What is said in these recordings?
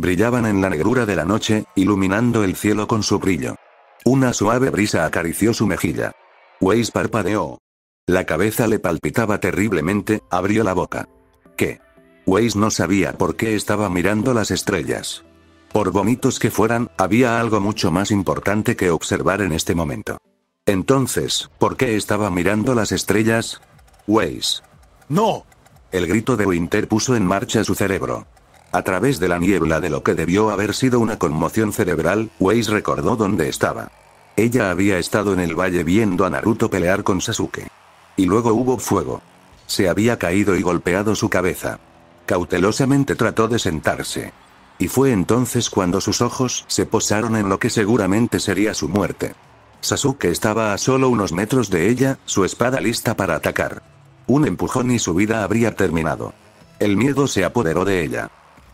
Brillaban en la negrura de la noche, iluminando el cielo con su brillo. Una suave brisa acarició su mejilla. Weiss parpadeó. La cabeza le palpitaba terriblemente, abrió la boca. ¿Qué? Weiss no sabía por qué estaba mirando las estrellas. Por bonitos que fueran, había algo mucho más importante que observar en este momento. Entonces, ¿por qué estaba mirando las estrellas? Weiss. ¡No! El grito de Winter puso en marcha su cerebro. A través de la niebla de lo que debió haber sido una conmoción cerebral, Weiss recordó dónde estaba. Ella había estado en el valle viendo a Naruto pelear con Sasuke. Y luego hubo fuego. Se había caído y golpeado su cabeza. Cautelosamente trató de sentarse. Y fue entonces cuando sus ojos se posaron en lo que seguramente sería su muerte. Sasuke estaba a solo unos metros de ella, su espada lista para atacar. Un empujón y su vida habría terminado. El miedo se apoderó de ella.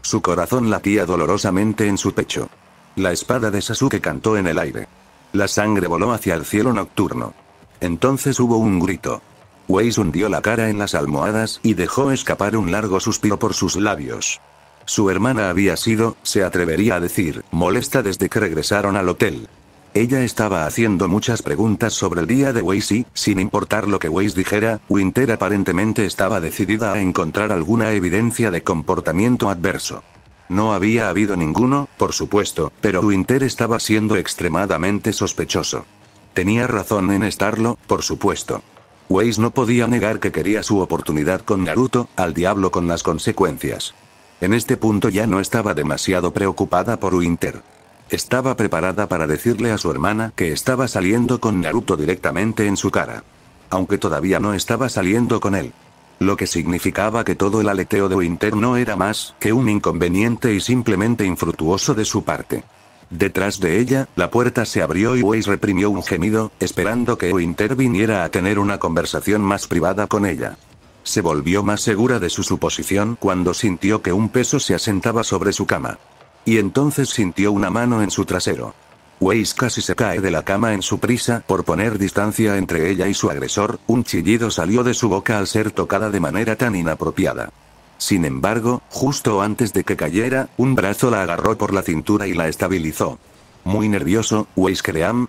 Su corazón latía dolorosamente en su pecho. La espada de Sasuke cantó en el aire. La sangre voló hacia el cielo nocturno. Entonces hubo un grito. Weiss hundió la cara en las almohadas y dejó escapar un largo suspiro por sus labios. Su hermana había sido, se atrevería a decir, molesta desde que regresaron al hotel. Ella estaba haciendo muchas preguntas sobre el día de Weiss y, sin importar lo que Weiss dijera, Winter aparentemente estaba decidida a encontrar alguna evidencia de comportamiento adverso. No había habido ninguno, por supuesto, pero Winter estaba siendo extremadamente sospechoso. Tenía razón en estarlo, por supuesto. Weiss no podía negar que quería su oportunidad con Naruto, al diablo con las consecuencias. En este punto ya no estaba demasiado preocupada por Winter. Estaba preparada para decirle a su hermana que estaba saliendo con Naruto directamente en su cara. Aunque todavía no estaba saliendo con él. Lo que significaba que todo el aleteo de Winter no era más que un inconveniente y simplemente infructuoso de su parte. Detrás de ella, la puerta se abrió y Weiss reprimió un gemido, esperando que Winter viniera a tener una conversación más privada con ella. Se volvió más segura de su suposición cuando sintió que un peso se asentaba sobre su cama. Y entonces sintió una mano en su trasero. Weiss casi se cae de la cama en su prisa por poner distancia entre ella y su agresor, un chillido salió de su boca al ser tocada de manera tan inapropiada. Sin embargo, justo antes de que cayera, un brazo la agarró por la cintura y la estabilizó. Muy nervioso, Weiss cream.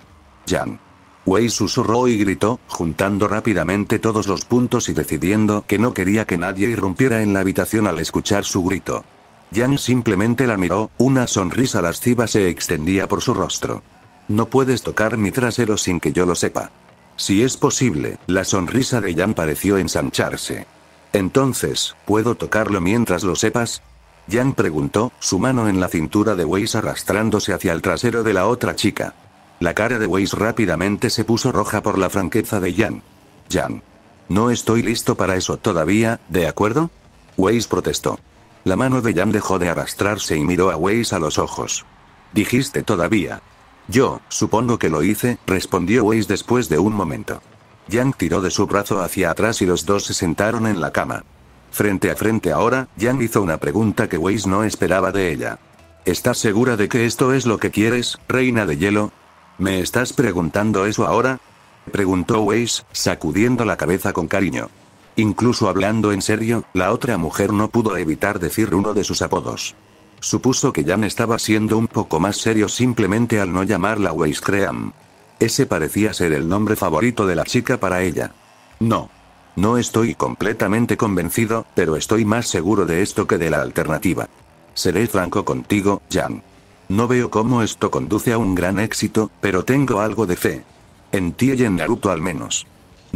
Jan. Weiss susurró y gritó, juntando rápidamente todos los puntos y decidiendo que no quería que nadie irrumpiera en la habitación al escuchar su grito. Jan simplemente la miró, una sonrisa lasciva se extendía por su rostro. No puedes tocar mi trasero sin que yo lo sepa. Si es posible, la sonrisa de Jan pareció ensancharse. Entonces, ¿puedo tocarlo mientras lo sepas? Jan preguntó, su mano en la cintura de Weiss arrastrándose hacia el trasero de la otra chica. La cara de Weiss rápidamente se puso roja por la franqueza de Jan. Jan. No estoy listo para eso todavía, ¿de acuerdo? Weiss protestó. La mano de yang dejó de arrastrarse y miró a Weiss a los ojos. Dijiste todavía. Yo, supongo que lo hice, respondió Weiss después de un momento. Yang tiró de su brazo hacia atrás y los dos se sentaron en la cama. Frente a frente ahora, Yang hizo una pregunta que Weiss no esperaba de ella. ¿Estás segura de que esto es lo que quieres, reina de hielo? ¿Me estás preguntando eso ahora? Preguntó Weiss, sacudiendo la cabeza con cariño. Incluso hablando en serio, la otra mujer no pudo evitar decir uno de sus apodos. Supuso que Jan estaba siendo un poco más serio simplemente al no llamarla Weiss Ese parecía ser el nombre favorito de la chica para ella. No. No estoy completamente convencido, pero estoy más seguro de esto que de la alternativa. Seré franco contigo, Jan. No veo cómo esto conduce a un gran éxito, pero tengo algo de fe. En ti y en Naruto al menos.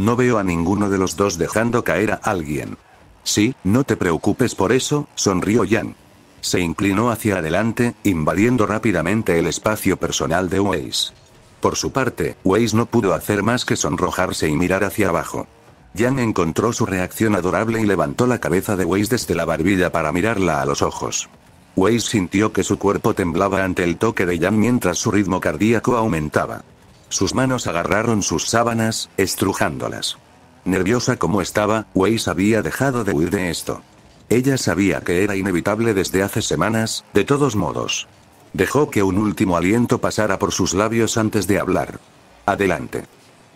No veo a ninguno de los dos dejando caer a alguien. Sí, no te preocupes por eso, sonrió Jan. Se inclinó hacia adelante, invadiendo rápidamente el espacio personal de Waze. Por su parte, Waze no pudo hacer más que sonrojarse y mirar hacia abajo. Jan encontró su reacción adorable y levantó la cabeza de Waze desde la barbilla para mirarla a los ojos. Waze sintió que su cuerpo temblaba ante el toque de Jan mientras su ritmo cardíaco aumentaba. Sus manos agarraron sus sábanas, estrujándolas. Nerviosa como estaba, Weiss había dejado de huir de esto. Ella sabía que era inevitable desde hace semanas, de todos modos. Dejó que un último aliento pasara por sus labios antes de hablar. Adelante.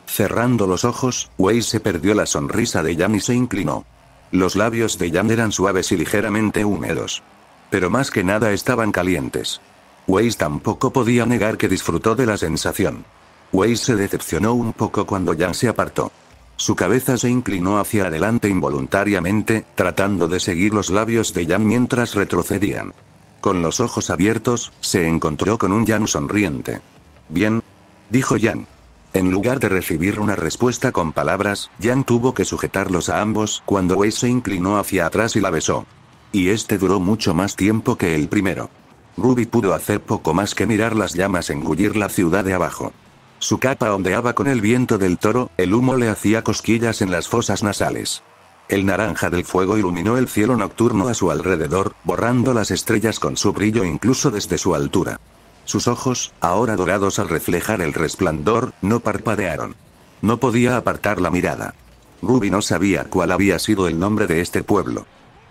Cerrando los ojos, Weiss se perdió la sonrisa de Jan y se inclinó. Los labios de Jan eran suaves y ligeramente húmedos. Pero más que nada estaban calientes. Weiss tampoco podía negar que disfrutó de la sensación. Wei se decepcionó un poco cuando Jan se apartó. Su cabeza se inclinó hacia adelante involuntariamente, tratando de seguir los labios de Jan mientras retrocedían. Con los ojos abiertos, se encontró con un Jan sonriente. Bien. Dijo Jan. En lugar de recibir una respuesta con palabras, Jan tuvo que sujetarlos a ambos cuando Wei se inclinó hacia atrás y la besó. Y este duró mucho más tiempo que el primero. Ruby pudo hacer poco más que mirar las llamas engullir la ciudad de abajo. Su capa ondeaba con el viento del toro, el humo le hacía cosquillas en las fosas nasales. El naranja del fuego iluminó el cielo nocturno a su alrededor, borrando las estrellas con su brillo incluso desde su altura. Sus ojos, ahora dorados al reflejar el resplandor, no parpadearon. No podía apartar la mirada. Ruby no sabía cuál había sido el nombre de este pueblo.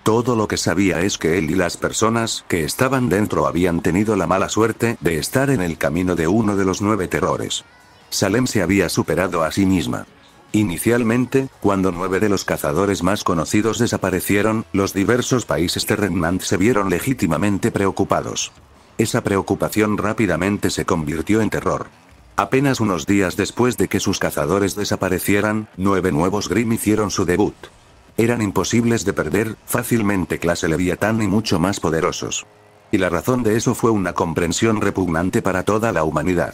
Todo lo que sabía es que él y las personas que estaban dentro habían tenido la mala suerte de estar en el camino de uno de los nueve terrores. Salem se había superado a sí misma. Inicialmente, cuando nueve de los cazadores más conocidos desaparecieron, los diversos países de se vieron legítimamente preocupados. Esa preocupación rápidamente se convirtió en terror. Apenas unos días después de que sus cazadores desaparecieran, nueve nuevos Grimm hicieron su debut eran imposibles de perder, fácilmente clase Leviatán y mucho más poderosos. Y la razón de eso fue una comprensión repugnante para toda la humanidad.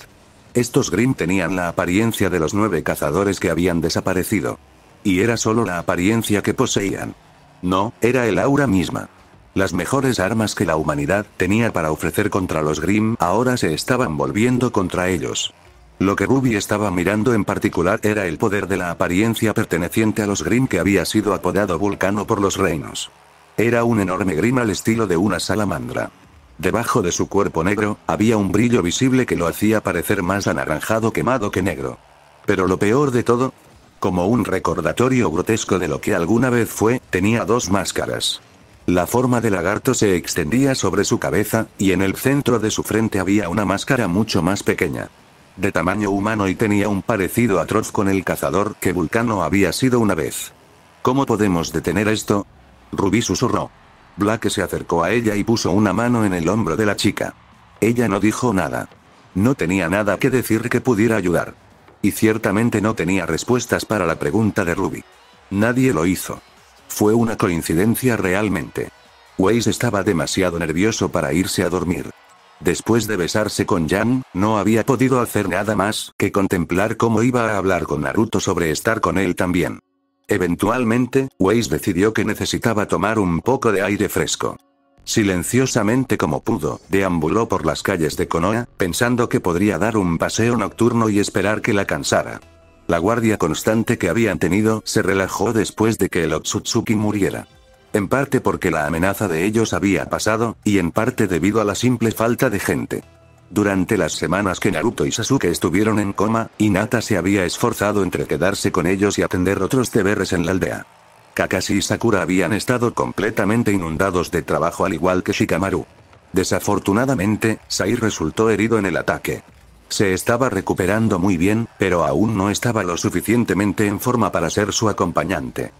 Estos Grimm tenían la apariencia de los nueve cazadores que habían desaparecido. Y era solo la apariencia que poseían. No, era el aura misma. Las mejores armas que la humanidad tenía para ofrecer contra los Grimm ahora se estaban volviendo contra ellos. Lo que Ruby estaba mirando en particular era el poder de la apariencia perteneciente a los Grimm que había sido apodado Vulcano por los reinos. Era un enorme Grimm al estilo de una salamandra. Debajo de su cuerpo negro, había un brillo visible que lo hacía parecer más anaranjado quemado que negro. Pero lo peor de todo, como un recordatorio grotesco de lo que alguna vez fue, tenía dos máscaras. La forma de lagarto se extendía sobre su cabeza, y en el centro de su frente había una máscara mucho más pequeña de tamaño humano y tenía un parecido atroz con el cazador que Vulcano había sido una vez. ¿Cómo podemos detener esto? Ruby susurró. Black se acercó a ella y puso una mano en el hombro de la chica. Ella no dijo nada. No tenía nada que decir que pudiera ayudar. Y ciertamente no tenía respuestas para la pregunta de Ruby. Nadie lo hizo. Fue una coincidencia realmente. Weiss estaba demasiado nervioso para irse a dormir. Después de besarse con Jan, no había podido hacer nada más que contemplar cómo iba a hablar con Naruto sobre estar con él también. Eventualmente, Weiss decidió que necesitaba tomar un poco de aire fresco. Silenciosamente como pudo, deambuló por las calles de Konoha, pensando que podría dar un paseo nocturno y esperar que la cansara. La guardia constante que habían tenido se relajó después de que el Otsutsuki muriera en parte porque la amenaza de ellos había pasado, y en parte debido a la simple falta de gente. Durante las semanas que Naruto y Sasuke estuvieron en coma, Inata se había esforzado entre quedarse con ellos y atender otros deberes en la aldea. Kakashi y Sakura habían estado completamente inundados de trabajo al igual que Shikamaru. Desafortunadamente, Sai resultó herido en el ataque. Se estaba recuperando muy bien, pero aún no estaba lo suficientemente en forma para ser su acompañante.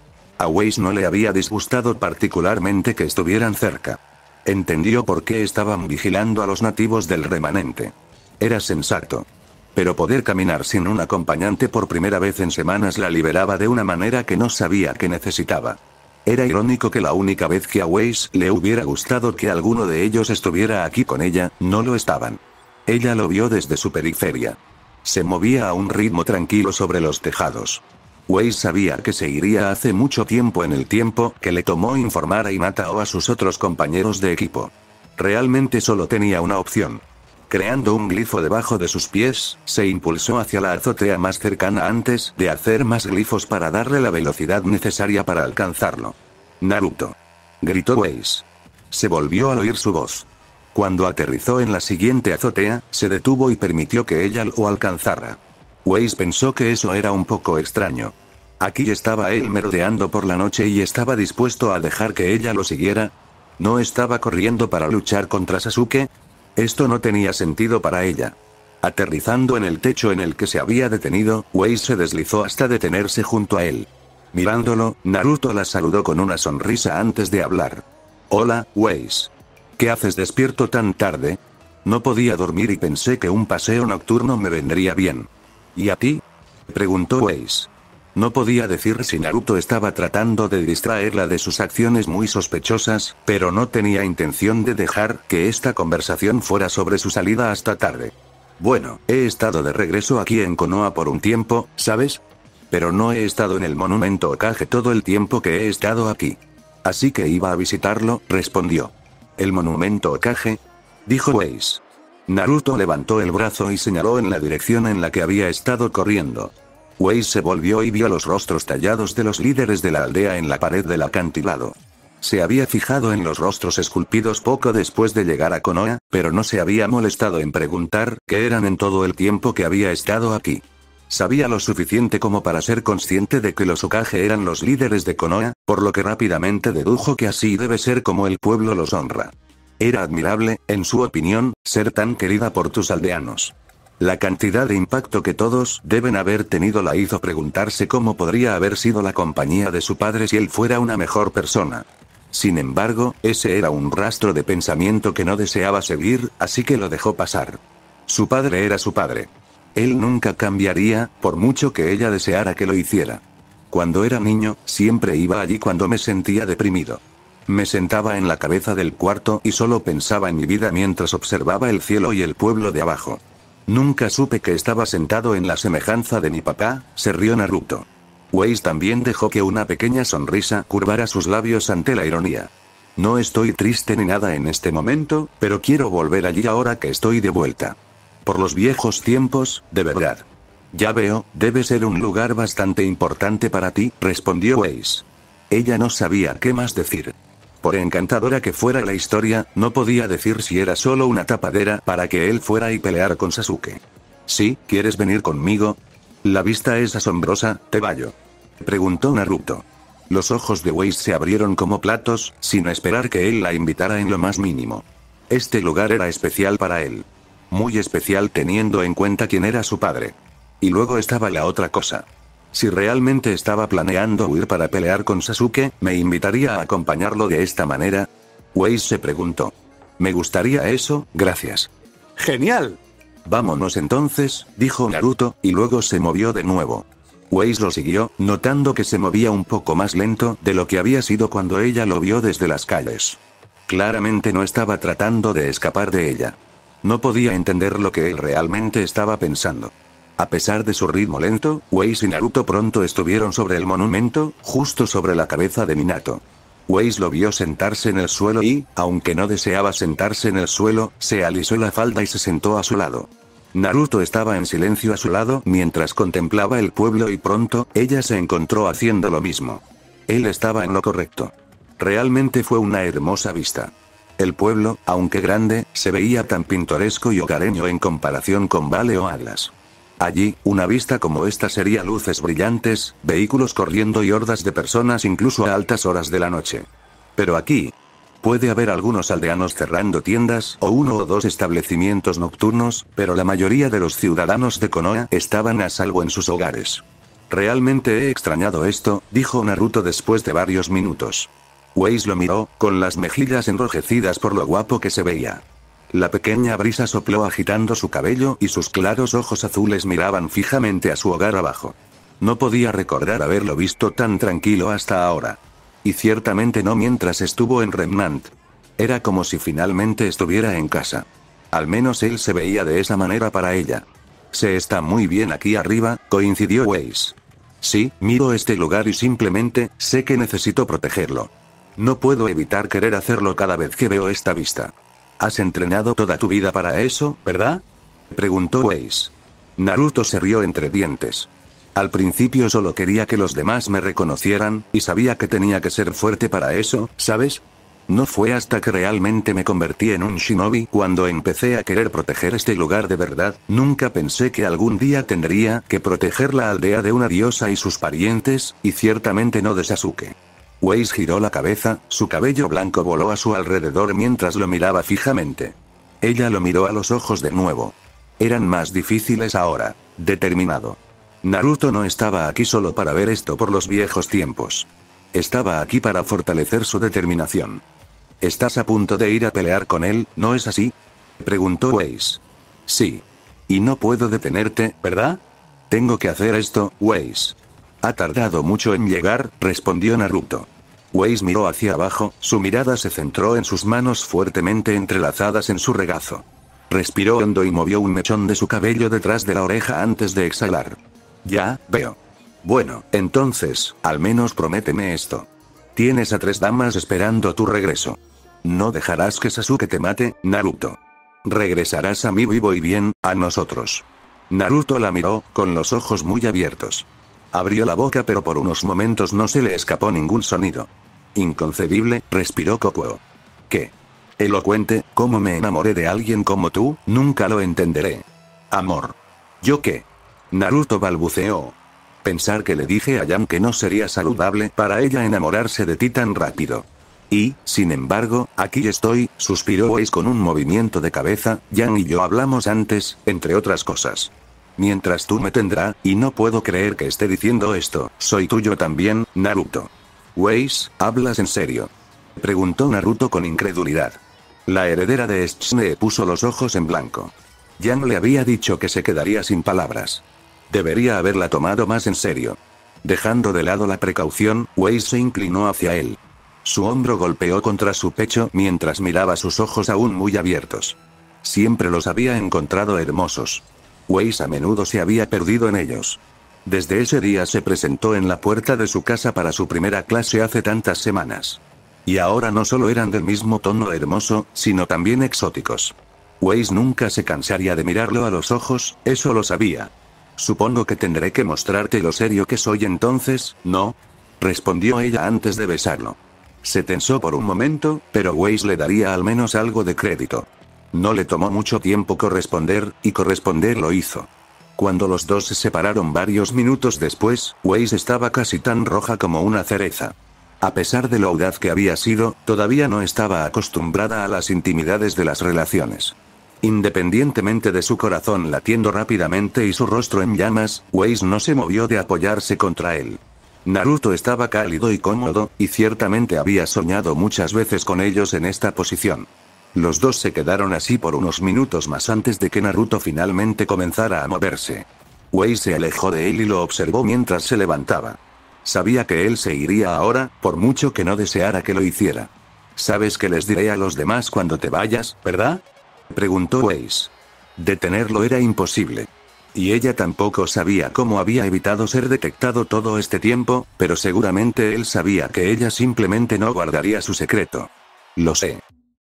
A Weiss no le había disgustado particularmente que estuvieran cerca. Entendió por qué estaban vigilando a los nativos del remanente. Era sensato. Pero poder caminar sin un acompañante por primera vez en semanas la liberaba de una manera que no sabía que necesitaba. Era irónico que la única vez que a Weiss le hubiera gustado que alguno de ellos estuviera aquí con ella, no lo estaban. Ella lo vio desde su periferia. Se movía a un ritmo tranquilo sobre los tejados weiss sabía que se iría hace mucho tiempo en el tiempo que le tomó informar a Inata o a sus otros compañeros de equipo. Realmente solo tenía una opción. Creando un glifo debajo de sus pies, se impulsó hacia la azotea más cercana antes de hacer más glifos para darle la velocidad necesaria para alcanzarlo. Naruto. Gritó Weiss. Se volvió al oír su voz. Cuando aterrizó en la siguiente azotea, se detuvo y permitió que ella lo alcanzara. Waze pensó que eso era un poco extraño. Aquí estaba él merodeando por la noche y estaba dispuesto a dejar que ella lo siguiera. No estaba corriendo para luchar contra Sasuke. Esto no tenía sentido para ella. Aterrizando en el techo en el que se había detenido, Waze se deslizó hasta detenerse junto a él. Mirándolo, Naruto la saludó con una sonrisa antes de hablar. Hola, Waze. ¿Qué haces despierto tan tarde? No podía dormir y pensé que un paseo nocturno me vendría bien. ¿Y a ti? Preguntó Weiss. No podía decir si Naruto estaba tratando de distraerla de sus acciones muy sospechosas, pero no tenía intención de dejar que esta conversación fuera sobre su salida hasta tarde. Bueno, he estado de regreso aquí en Konoha por un tiempo, ¿sabes? Pero no he estado en el monumento Okage todo el tiempo que he estado aquí. Así que iba a visitarlo, respondió. ¿El monumento Okage? Dijo Weiss. Naruto levantó el brazo y señaló en la dirección en la que había estado corriendo. Wei se volvió y vio los rostros tallados de los líderes de la aldea en la pared del acantilado. Se había fijado en los rostros esculpidos poco después de llegar a Konoha, pero no se había molestado en preguntar qué eran en todo el tiempo que había estado aquí. Sabía lo suficiente como para ser consciente de que los Okage eran los líderes de Konoha, por lo que rápidamente dedujo que así debe ser como el pueblo los honra. Era admirable, en su opinión, ser tan querida por tus aldeanos. La cantidad de impacto que todos deben haber tenido la hizo preguntarse cómo podría haber sido la compañía de su padre si él fuera una mejor persona. Sin embargo, ese era un rastro de pensamiento que no deseaba seguir, así que lo dejó pasar. Su padre era su padre. Él nunca cambiaría, por mucho que ella deseara que lo hiciera. Cuando era niño, siempre iba allí cuando me sentía deprimido. Me sentaba en la cabeza del cuarto y solo pensaba en mi vida mientras observaba el cielo y el pueblo de abajo. Nunca supe que estaba sentado en la semejanza de mi papá, se rió Naruto. Weiss también dejó que una pequeña sonrisa curvara sus labios ante la ironía. No estoy triste ni nada en este momento, pero quiero volver allí ahora que estoy de vuelta. Por los viejos tiempos, de verdad. Ya veo, debe ser un lugar bastante importante para ti, respondió Weiss. Ella no sabía qué más decir. Por encantadora que fuera la historia, no podía decir si era solo una tapadera para que él fuera y pelear con Sasuke. Sí, ¿quieres venir conmigo? La vista es asombrosa, te vayo. Preguntó Naruto. Los ojos de Weiss se abrieron como platos, sin esperar que él la invitara en lo más mínimo. Este lugar era especial para él. Muy especial teniendo en cuenta quién era su padre. Y luego estaba la otra cosa. Si realmente estaba planeando huir para pelear con Sasuke, ¿me invitaría a acompañarlo de esta manera? Weiss se preguntó. Me gustaría eso, gracias. Genial. Vámonos entonces, dijo Naruto, y luego se movió de nuevo. Weiss lo siguió, notando que se movía un poco más lento de lo que había sido cuando ella lo vio desde las calles. Claramente no estaba tratando de escapar de ella. No podía entender lo que él realmente estaba pensando. A pesar de su ritmo lento, Waze y Naruto pronto estuvieron sobre el monumento, justo sobre la cabeza de Minato. Waze lo vio sentarse en el suelo y, aunque no deseaba sentarse en el suelo, se alisó la falda y se sentó a su lado. Naruto estaba en silencio a su lado mientras contemplaba el pueblo y pronto, ella se encontró haciendo lo mismo. Él estaba en lo correcto. Realmente fue una hermosa vista. El pueblo, aunque grande, se veía tan pintoresco y hogareño en comparación con Vale o Atlas. Allí, una vista como esta sería luces brillantes, vehículos corriendo y hordas de personas incluso a altas horas de la noche. Pero aquí, puede haber algunos aldeanos cerrando tiendas o uno o dos establecimientos nocturnos, pero la mayoría de los ciudadanos de Konoha estaban a salvo en sus hogares. Realmente he extrañado esto, dijo Naruto después de varios minutos. Weiss lo miró, con las mejillas enrojecidas por lo guapo que se veía. La pequeña brisa sopló agitando su cabello y sus claros ojos azules miraban fijamente a su hogar abajo. No podía recordar haberlo visto tan tranquilo hasta ahora. Y ciertamente no mientras estuvo en Remnant. Era como si finalmente estuviera en casa. Al menos él se veía de esa manera para ella. Se está muy bien aquí arriba, coincidió Weiss. Sí, miro este lugar y simplemente, sé que necesito protegerlo. No puedo evitar querer hacerlo cada vez que veo esta vista. Has entrenado toda tu vida para eso, ¿verdad? Preguntó Weiss. Naruto se rió entre dientes. Al principio solo quería que los demás me reconocieran, y sabía que tenía que ser fuerte para eso, ¿sabes? No fue hasta que realmente me convertí en un shinobi cuando empecé a querer proteger este lugar de verdad, nunca pensé que algún día tendría que proteger la aldea de una diosa y sus parientes, y ciertamente no de Sasuke. Weiss giró la cabeza, su cabello blanco voló a su alrededor mientras lo miraba fijamente. Ella lo miró a los ojos de nuevo. Eran más difíciles ahora. Determinado. Naruto no estaba aquí solo para ver esto por los viejos tiempos. Estaba aquí para fortalecer su determinación. ¿Estás a punto de ir a pelear con él, no es así? Preguntó Weiss. Sí. Y no puedo detenerte, ¿verdad? Tengo que hacer esto, Weiss. Ha tardado mucho en llegar, respondió Naruto. Weiss miró hacia abajo, su mirada se centró en sus manos fuertemente entrelazadas en su regazo. Respiró hondo y movió un mechón de su cabello detrás de la oreja antes de exhalar. Ya, veo. Bueno, entonces, al menos prométeme esto. Tienes a tres damas esperando tu regreso. No dejarás que Sasuke te mate, Naruto. Regresarás a mí vivo y bien, a nosotros. Naruto la miró, con los ojos muy abiertos. Abrió la boca pero por unos momentos no se le escapó ningún sonido. Inconcebible, respiró Kokuo. ¿Qué? Elocuente, ¿cómo me enamoré de alguien como tú? Nunca lo entenderé. Amor. ¿Yo qué? Naruto balbuceó. Pensar que le dije a Yam que no sería saludable para ella enamorarse de ti tan rápido. Y, sin embargo, aquí estoy, suspiró Weiss con un movimiento de cabeza, Yang y yo hablamos antes, entre otras cosas. Mientras tú me tendrás, y no puedo creer que esté diciendo esto, soy tuyo también, Naruto. Weiss, ¿hablas en serio? Preguntó Naruto con incredulidad. La heredera de Shne puso los ojos en blanco. no le había dicho que se quedaría sin palabras. Debería haberla tomado más en serio. Dejando de lado la precaución, Weiss se inclinó hacia él. Su hombro golpeó contra su pecho mientras miraba sus ojos aún muy abiertos. Siempre los había encontrado hermosos. Weiss a menudo se había perdido en ellos. Desde ese día se presentó en la puerta de su casa para su primera clase hace tantas semanas. Y ahora no solo eran del mismo tono hermoso, sino también exóticos. Weiss nunca se cansaría de mirarlo a los ojos, eso lo sabía. Supongo que tendré que mostrarte lo serio que soy entonces, ¿no? respondió ella antes de besarlo. Se tensó por un momento, pero Weiss le daría al menos algo de crédito. No le tomó mucho tiempo corresponder, y corresponder lo hizo. Cuando los dos se separaron varios minutos después, Weiss estaba casi tan roja como una cereza. A pesar de lo audaz que había sido, todavía no estaba acostumbrada a las intimidades de las relaciones. Independientemente de su corazón latiendo rápidamente y su rostro en llamas, Weiss no se movió de apoyarse contra él. Naruto estaba cálido y cómodo, y ciertamente había soñado muchas veces con ellos en esta posición. Los dos se quedaron así por unos minutos más antes de que Naruto finalmente comenzara a moverse. Wei se alejó de él y lo observó mientras se levantaba. Sabía que él se iría ahora, por mucho que no deseara que lo hiciera. Sabes que les diré a los demás cuando te vayas, ¿verdad? Preguntó Weiss. Detenerlo era imposible. Y ella tampoco sabía cómo había evitado ser detectado todo este tiempo, pero seguramente él sabía que ella simplemente no guardaría su secreto. Lo sé.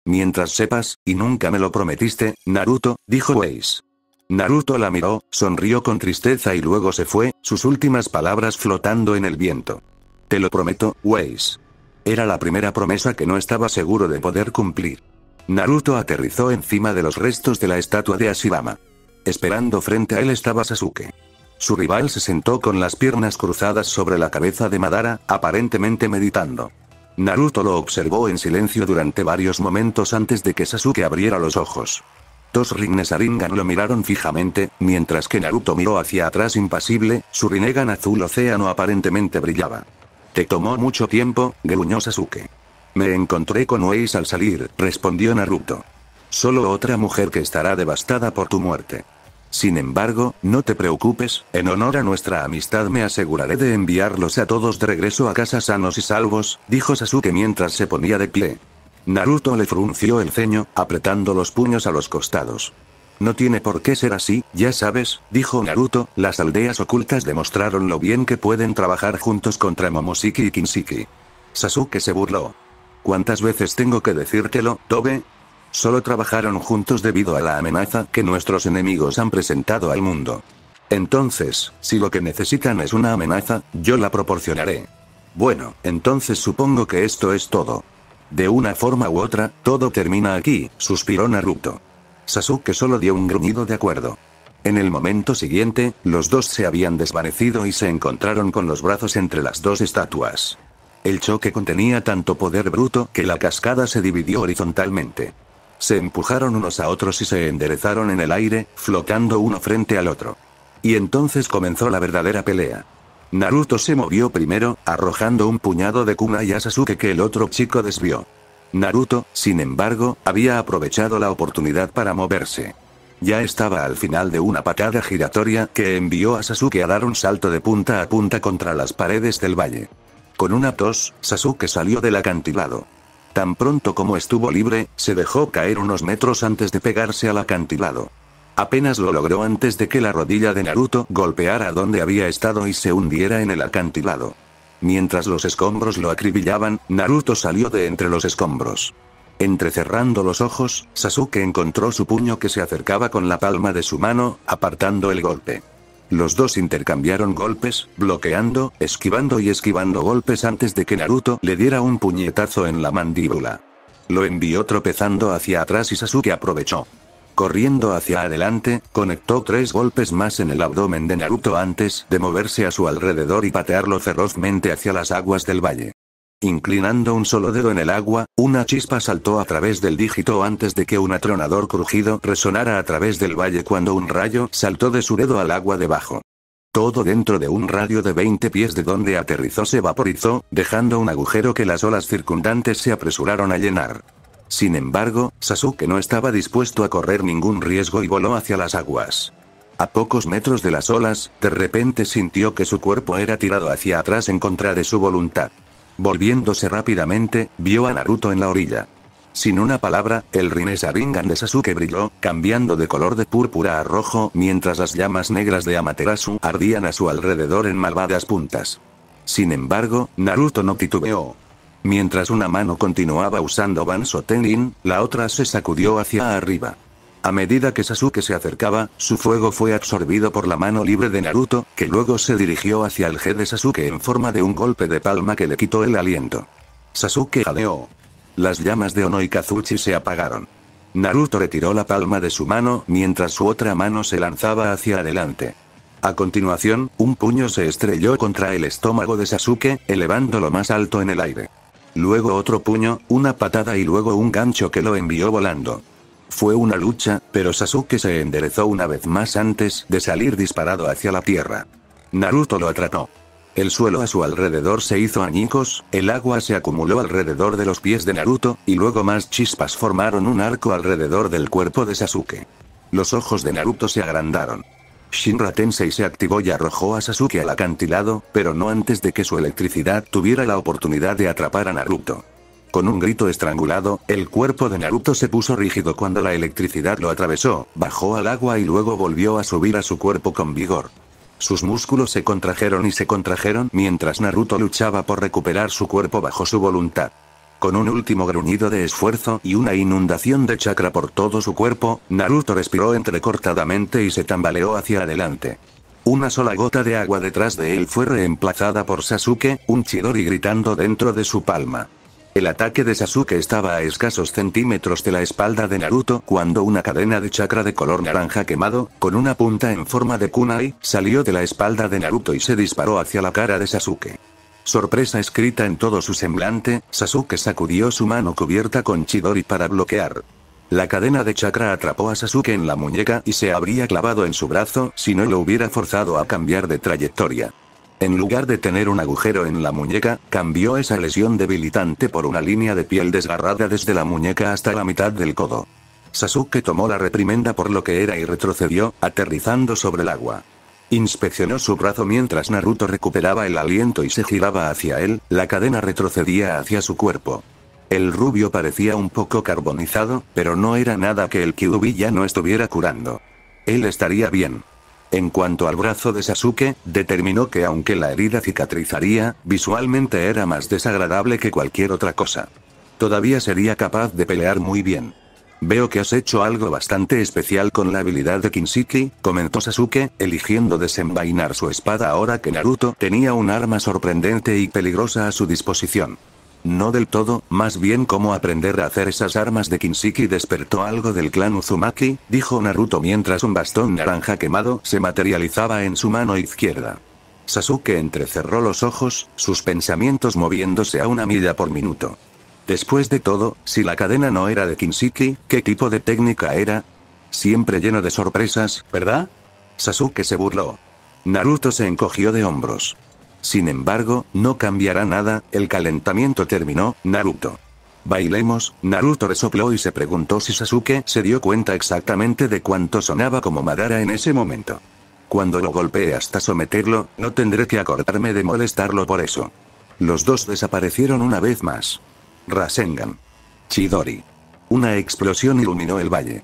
Mientras sepas, y nunca me lo prometiste, Naruto, dijo Weiss. Naruto la miró, sonrió con tristeza y luego se fue, sus últimas palabras flotando en el viento. Te lo prometo, Weiss. Era la primera promesa que no estaba seguro de poder cumplir. Naruto aterrizó encima de los restos de la estatua de Ashibama. Esperando frente a él estaba Sasuke. Su rival se sentó con las piernas cruzadas sobre la cabeza de Madara, aparentemente meditando. Naruto lo observó en silencio durante varios momentos antes de que Sasuke abriera los ojos. Dos Rinne lo miraron fijamente, mientras que Naruto miró hacia atrás impasible, su Rinnegan azul océano aparentemente brillaba. Te tomó mucho tiempo, gruñó Sasuke. Me encontré con Weiss al salir, respondió Naruto. Solo otra mujer que estará devastada por tu muerte. Sin embargo, no te preocupes, en honor a nuestra amistad me aseguraré de enviarlos a todos de regreso a casa sanos y salvos, dijo Sasuke mientras se ponía de pie. Naruto le frunció el ceño, apretando los puños a los costados. No tiene por qué ser así, ya sabes, dijo Naruto, las aldeas ocultas demostraron lo bien que pueden trabajar juntos contra Momoshiki y Kinsiki. Sasuke se burló. ¿Cuántas veces tengo que decírtelo, Tobe? Solo trabajaron juntos debido a la amenaza que nuestros enemigos han presentado al mundo. Entonces, si lo que necesitan es una amenaza, yo la proporcionaré. Bueno, entonces supongo que esto es todo. De una forma u otra, todo termina aquí, suspiró Naruto. Sasuke solo dio un gruñido de acuerdo. En el momento siguiente, los dos se habían desvanecido y se encontraron con los brazos entre las dos estatuas. El choque contenía tanto poder bruto que la cascada se dividió horizontalmente. Se empujaron unos a otros y se enderezaron en el aire, flotando uno frente al otro. Y entonces comenzó la verdadera pelea. Naruto se movió primero, arrojando un puñado de kunai a Sasuke que el otro chico desvió. Naruto, sin embargo, había aprovechado la oportunidad para moverse. Ya estaba al final de una patada giratoria que envió a Sasuke a dar un salto de punta a punta contra las paredes del valle. Con una tos, Sasuke salió del acantilado. Tan pronto como estuvo libre, se dejó caer unos metros antes de pegarse al acantilado. Apenas lo logró antes de que la rodilla de Naruto golpeara donde había estado y se hundiera en el acantilado. Mientras los escombros lo acribillaban, Naruto salió de entre los escombros. Entrecerrando los ojos, Sasuke encontró su puño que se acercaba con la palma de su mano, apartando el golpe. Los dos intercambiaron golpes, bloqueando, esquivando y esquivando golpes antes de que Naruto le diera un puñetazo en la mandíbula. Lo envió tropezando hacia atrás y Sasuke aprovechó. Corriendo hacia adelante, conectó tres golpes más en el abdomen de Naruto antes de moverse a su alrededor y patearlo ferozmente hacia las aguas del valle. Inclinando un solo dedo en el agua, una chispa saltó a través del dígito antes de que un atronador crujido resonara a través del valle cuando un rayo saltó de su dedo al agua debajo. Todo dentro de un radio de 20 pies de donde aterrizó se vaporizó, dejando un agujero que las olas circundantes se apresuraron a llenar. Sin embargo, Sasuke no estaba dispuesto a correr ningún riesgo y voló hacia las aguas. A pocos metros de las olas, de repente sintió que su cuerpo era tirado hacia atrás en contra de su voluntad. Volviéndose rápidamente, vio a Naruto en la orilla. Sin una palabra, el Rinne Sharingan de Sasuke brilló, cambiando de color de púrpura a rojo mientras las llamas negras de Amaterasu ardían a su alrededor en malvadas puntas. Sin embargo, Naruto no titubeó. Mientras una mano continuaba usando Banzo Tenin, la otra se sacudió hacia arriba. A medida que Sasuke se acercaba, su fuego fue absorbido por la mano libre de Naruto, que luego se dirigió hacia el G de Sasuke en forma de un golpe de palma que le quitó el aliento. Sasuke jadeó. Las llamas de Ono y Kazuchi se apagaron. Naruto retiró la palma de su mano mientras su otra mano se lanzaba hacia adelante. A continuación, un puño se estrelló contra el estómago de Sasuke, elevándolo más alto en el aire. Luego otro puño, una patada y luego un gancho que lo envió volando. Fue una lucha, pero Sasuke se enderezó una vez más antes de salir disparado hacia la tierra. Naruto lo atrapó. El suelo a su alrededor se hizo añicos, el agua se acumuló alrededor de los pies de Naruto, y luego más chispas formaron un arco alrededor del cuerpo de Sasuke. Los ojos de Naruto se agrandaron. Shinra Tensei se activó y arrojó a Sasuke al acantilado, pero no antes de que su electricidad tuviera la oportunidad de atrapar a Naruto. Con un grito estrangulado, el cuerpo de Naruto se puso rígido cuando la electricidad lo atravesó, bajó al agua y luego volvió a subir a su cuerpo con vigor. Sus músculos se contrajeron y se contrajeron mientras Naruto luchaba por recuperar su cuerpo bajo su voluntad. Con un último gruñido de esfuerzo y una inundación de chakra por todo su cuerpo, Naruto respiró entrecortadamente y se tambaleó hacia adelante. Una sola gota de agua detrás de él fue reemplazada por Sasuke, un Chidori gritando dentro de su palma. El ataque de Sasuke estaba a escasos centímetros de la espalda de Naruto cuando una cadena de chakra de color naranja quemado, con una punta en forma de kunai, salió de la espalda de Naruto y se disparó hacia la cara de Sasuke. Sorpresa escrita en todo su semblante, Sasuke sacudió su mano cubierta con chidori para bloquear. La cadena de chakra atrapó a Sasuke en la muñeca y se habría clavado en su brazo si no lo hubiera forzado a cambiar de trayectoria. En lugar de tener un agujero en la muñeca, cambió esa lesión debilitante por una línea de piel desgarrada desde la muñeca hasta la mitad del codo. Sasuke tomó la reprimenda por lo que era y retrocedió, aterrizando sobre el agua. Inspeccionó su brazo mientras Naruto recuperaba el aliento y se giraba hacia él, la cadena retrocedía hacia su cuerpo. El rubio parecía un poco carbonizado, pero no era nada que el Kyuubi ya no estuviera curando. Él estaría bien. En cuanto al brazo de Sasuke, determinó que aunque la herida cicatrizaría, visualmente era más desagradable que cualquier otra cosa. Todavía sería capaz de pelear muy bien. Veo que has hecho algo bastante especial con la habilidad de Kinsiki, comentó Sasuke, eligiendo desenvainar su espada ahora que Naruto tenía un arma sorprendente y peligrosa a su disposición. No del todo, más bien cómo aprender a hacer esas armas de Kinsiki despertó algo del clan Uzumaki, dijo Naruto mientras un bastón naranja quemado se materializaba en su mano izquierda. Sasuke entrecerró los ojos, sus pensamientos moviéndose a una milla por minuto. Después de todo, si la cadena no era de Kinsiki, ¿qué tipo de técnica era? Siempre lleno de sorpresas, ¿verdad? Sasuke se burló. Naruto se encogió de hombros. Sin embargo, no cambiará nada, el calentamiento terminó, Naruto. Bailemos, Naruto resopló y se preguntó si Sasuke se dio cuenta exactamente de cuánto sonaba como Madara en ese momento. Cuando lo golpee hasta someterlo, no tendré que acordarme de molestarlo por eso. Los dos desaparecieron una vez más. Rasengan. Chidori. Una explosión iluminó el valle.